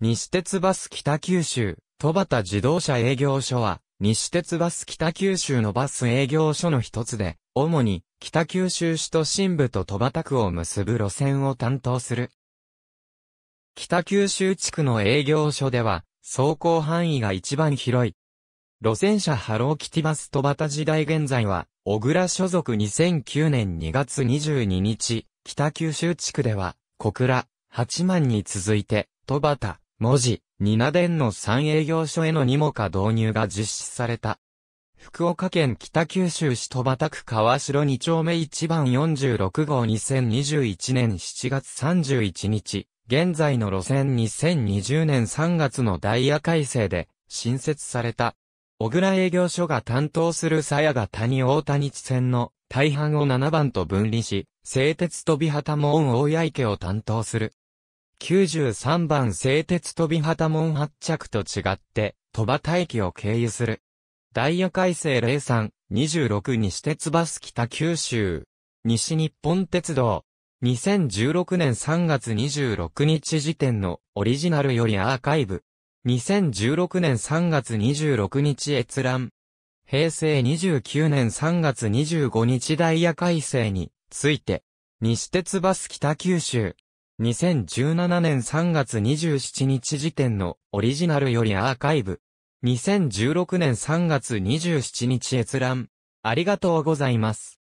西鉄バス北九州、戸端自動車営業所は、西鉄バス北九州のバス営業所の一つで、主に北九州市と新部と戸端区を結ぶ路線を担当する。北九州地区の営業所では、走行範囲が一番広い。路線車ハローキティバス戸端時代現在は、小倉所属2009年2月22日、北九州地区では、小倉、八幡に続いて、戸端、文字、ニナ電の3営業所へのにもか導入が実施された。福岡県北九州市戸畑区川城2丁目1番46号2021年7月31日、現在の路線2020年3月のダイヤ改正で新設された。小倉営業所が担当する鞘が谷大谷地線の大半を7番と分離し、製鉄飛び旗門大谷池を担当する93番製鉄飛び旗門発着と違って、鳥羽大気を経由する。ダイヤ改正03、26西鉄バス北九州。西日本鉄道。2016年3月26日時点のオリジナルよりアーカイブ。2016年3月26日閲覧。平成29年3月25日ダイヤ改正について、西鉄バス北九州、2017年3月27日時点のオリジナルよりアーカイブ。2016年3月27日閲覧。ありがとうございます。